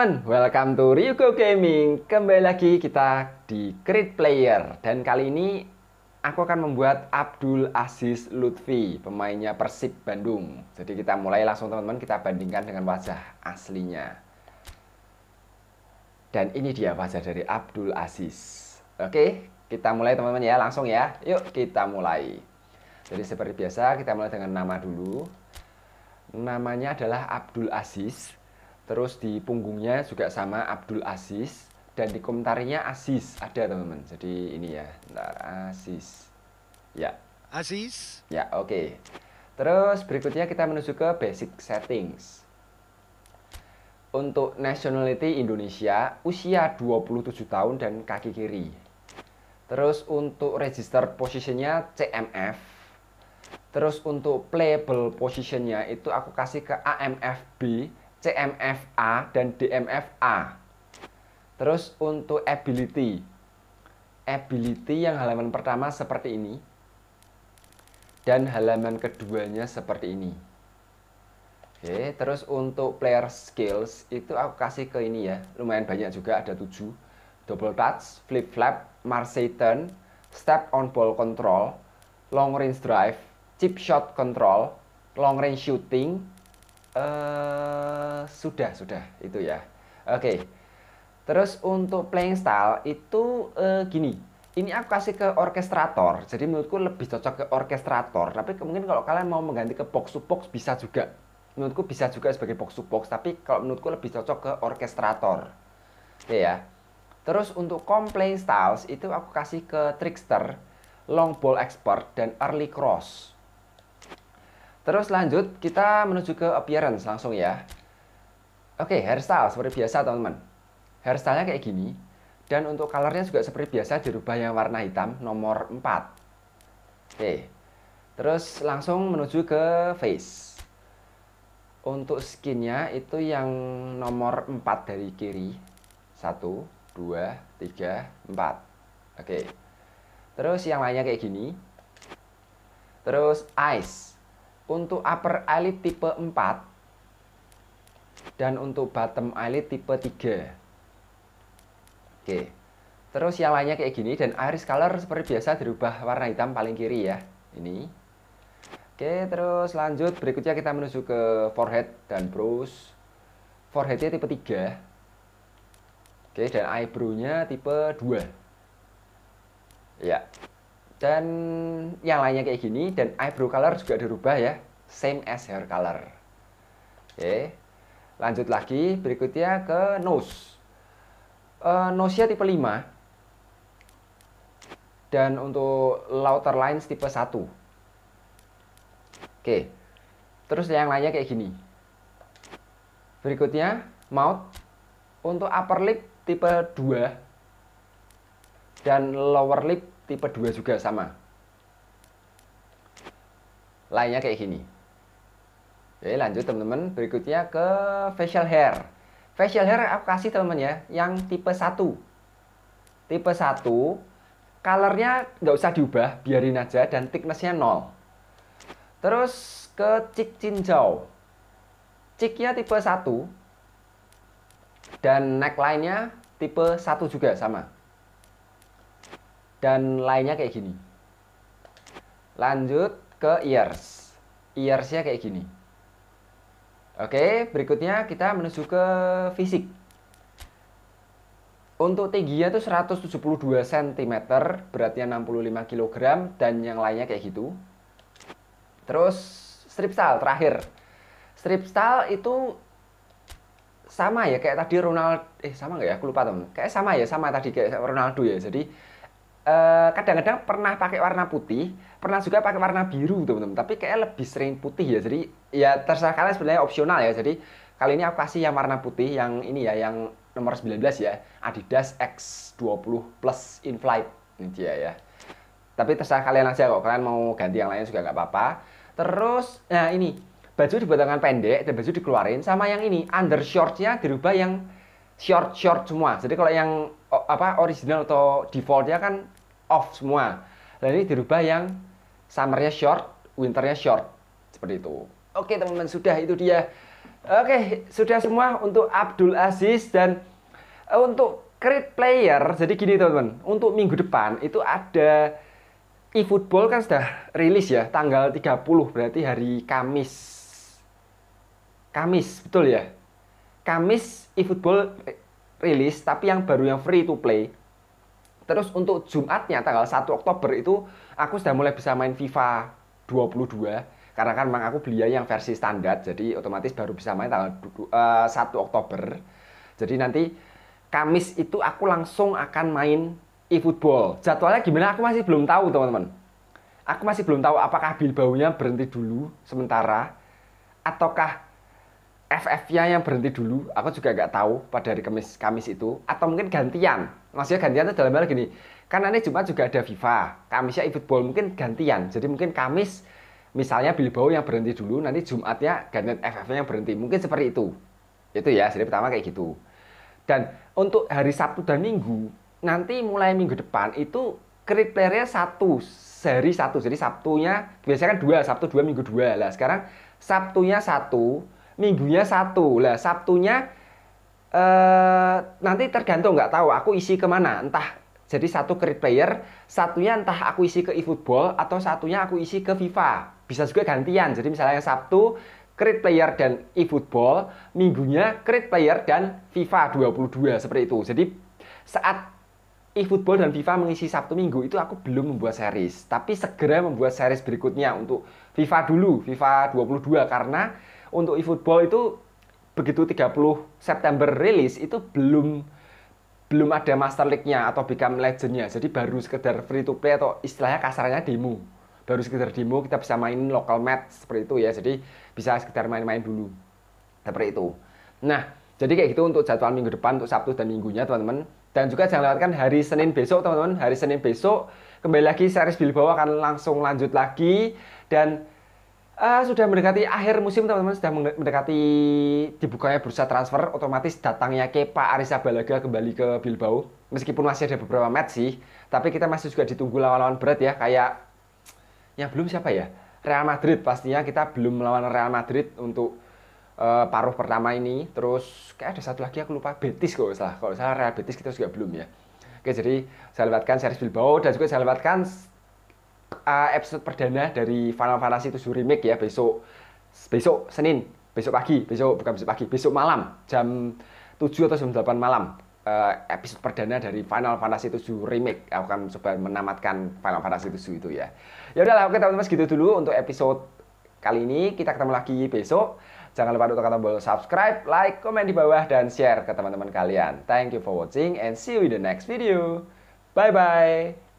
teman-teman, welcome to Ryugo Gaming Kembali lagi kita di Creed Player Dan kali ini aku akan membuat Abdul Aziz Lutfi Pemainnya Persib Bandung Jadi kita mulai langsung teman-teman kita bandingkan dengan wajah aslinya Dan ini dia wajah dari Abdul Aziz Oke, kita mulai teman-teman ya langsung ya Yuk kita mulai Jadi seperti biasa kita mulai dengan nama dulu Namanya adalah Abdul Aziz Terus di punggungnya juga sama Abdul Aziz dan di komentarnya Aziz ada teman-teman. Jadi ini ya, ntar Aziz. Ya. Aziz. Ya, oke. Okay. Terus berikutnya kita menuju ke basic settings. Untuk nationality Indonesia, usia 27 tahun dan kaki kiri. Terus untuk register positionnya CMF. Terus untuk playable positionnya itu aku kasih ke AMFB CMFA dan DMFA. Terus untuk ability. Ability yang halaman pertama seperti ini. Dan halaman keduanya seperti ini. Oke, terus untuk player skills itu aku kasih ke ini ya. Lumayan banyak juga ada 7. Double touch, flip flap, Marseille turn, step on ball control, long range drive, chip shot control, long range shooting, Eh, sudah, sudah itu ya. Oke. Okay. Terus untuk playing style itu uh, gini. Ini aku kasih ke orkestrator. Jadi menurutku lebih cocok ke orkestrator. Tapi mungkin kalau kalian mau mengganti ke box to box bisa juga. Menurutku bisa juga sebagai box to box. Tapi kalau menurutku lebih cocok ke orkestrator. Oke iya okay, ya. Terus untuk complain styles itu aku kasih ke trickster, long ball expert dan early cross. Terus lanjut kita menuju ke appearance langsung ya. Oke, hairstyle seperti biasa teman-teman. Hairstylenya kayak gini. Dan untuk colornya juga seperti biasa dirubah yang warna hitam nomor 4. Oke. Terus langsung menuju ke face. Untuk skinnya itu yang nomor 4 dari kiri. 1, 2, 3, 4. Oke. Terus yang lainnya kayak gini. Terus eyes untuk upper eyelid tipe 4 dan untuk bottom eyelid tipe 3. Oke. Terus yang lainnya kayak gini dan iris color seperti biasa dirubah warna hitam paling kiri ya. Ini. Oke, terus lanjut berikutnya kita menuju ke forehead dan brows. Foreheadnya tipe 3. Oke, dan eyebrow-nya tipe 2. Ya dan yang lainnya kayak gini dan eyebrow color juga dirubah ya same as hair color oke lanjut lagi berikutnya ke nose uh, eh, nose nya tipe 5 dan untuk louter lines tipe 1 oke terus yang lainnya kayak gini berikutnya mouth untuk upper lip tipe 2 dan lower lip tipe 2 juga sama. Lainnya kayak gini. Oke, lanjut teman-teman. Berikutnya ke facial hair. Facial hair aku kasih teman-teman ya, yang tipe 1. Tipe 1, colornya nggak usah diubah, biarin aja, dan thicknessnya 0. Terus ke cik cincau. Ciknya tipe 1, dan neckline-nya tipe 1 juga sama dan lainnya kayak gini. Lanjut ke ears. Earsnya kayak gini. Oke, berikutnya kita menuju ke fisik. Untuk tingginya itu 172 cm, beratnya 65 kg, dan yang lainnya kayak gitu. Terus strip style terakhir. Strip style itu sama ya kayak tadi Ronald eh sama nggak ya? Aku lupa teman. Kayak sama ya sama tadi kayak Ronaldo ya. Jadi Eh, kadang-kadang uh, pernah pakai warna putih, pernah juga pakai warna biru teman-teman. Tapi kayak lebih sering putih ya. Jadi ya terserah kalian sebenarnya opsional ya. Jadi kali ini aku kasih yang warna putih yang ini ya, yang nomor 19 ya, Adidas X20 Plus Inflight ini dia ya. Tapi terserah kalian aja kok. Kalian mau ganti yang lain juga nggak apa-apa. Terus nah ini baju dibuat dengan pendek dan baju dikeluarin sama yang ini under dirubah yang short short semua. Jadi kalau yang apa original atau defaultnya kan off semua. Dan ini dirubah yang summernya short, winternya short seperti itu. Oke teman-teman sudah itu dia. Oke sudah semua untuk Abdul Aziz dan eh, untuk Create Player. Jadi gini teman-teman, untuk minggu depan itu ada eFootball kan sudah rilis ya tanggal 30 berarti hari Kamis. Kamis betul ya? Kamis eFootball eh, rilis tapi yang baru yang free to play terus untuk Jumatnya tanggal 1 Oktober itu aku sudah mulai bisa main FIFA 22 karena kan memang aku beli yang versi standar jadi otomatis baru bisa main tanggal 1 eh, Oktober jadi nanti Kamis itu aku langsung akan main e-football jadwalnya gimana aku masih belum tahu teman-teman aku masih belum tahu apakah Bilbaunya berhenti dulu sementara ataukah FF-nya yang berhenti dulu, aku juga nggak tahu pada hari Kamis Kamis itu, atau mungkin gantian. Maksudnya gantian itu dalam hal gini, karena ini Jumat juga ada FIFA, Kamisnya e-football mungkin gantian. Jadi mungkin Kamis misalnya Bilbao yang berhenti dulu, nanti Jumatnya gantian FF-nya yang berhenti. Mungkin seperti itu. Itu ya, jadi pertama kayak gitu. Dan untuk hari Sabtu dan Minggu, nanti mulai minggu depan itu kriteria satu, seri satu. Jadi Sabtunya, biasanya kan dua, Sabtu dua, Minggu dua. Lah sekarang Sabtunya satu, minggunya satu lah sabtunya eh, nanti tergantung nggak tahu aku isi kemana entah jadi satu kredit player satunya entah aku isi ke eFootball atau satunya aku isi ke FIFA bisa juga gantian jadi misalnya yang Sabtu kredit Player dan eFootball, minggunya kredit Player dan FIFA 22 seperti itu. Jadi saat eFootball dan FIFA mengisi Sabtu Minggu itu aku belum membuat series, tapi segera membuat series berikutnya untuk FIFA dulu, FIFA 22 karena untuk eFootball itu begitu 30 September rilis itu belum belum ada Master League-nya atau Become Legend-nya. Jadi baru sekedar free to play atau istilahnya kasarnya demo. Baru sekedar demo kita bisa main local match seperti itu ya. Jadi bisa sekedar main-main dulu. Seperti itu. Nah, jadi kayak gitu untuk jadwal minggu depan untuk Sabtu dan Minggunya teman-teman. Dan juga jangan lewatkan hari Senin besok teman-teman. Hari Senin besok kembali lagi series Bilbao akan langsung lanjut lagi dan uh, sudah mendekati akhir musim teman-teman sudah mendekati dibukanya bursa transfer otomatis datangnya Kepa Arrizabalaga kembali ke Bilbao meskipun masih ada beberapa match sih tapi kita masih juga ditunggu lawan-lawan berat ya kayak yang belum siapa ya Real Madrid pastinya kita belum melawan Real Madrid untuk uh, paruh pertama ini terus kayak ada satu lagi aku lupa Betis kalau salah kalau salah Real Betis kita juga belum ya oke jadi saya lewatkan series Bilbao dan juga saya lewatkan uh, episode perdana dari Final Fantasy 7 Remake ya besok besok Senin, besok pagi, besok bukan besok pagi, besok malam jam 7 atau jam 8 malam uh, episode perdana dari Final Fantasy 7 Remake. Aku akan coba menamatkan Final Fantasy 7 itu ya. Ya udahlah, oke teman-teman segitu dulu untuk episode kali ini. Kita ketemu lagi besok. Jangan lupa untuk tombol subscribe, like, komen di bawah, dan share ke teman-teman kalian. Thank you for watching and see you in the next video. Bye-bye.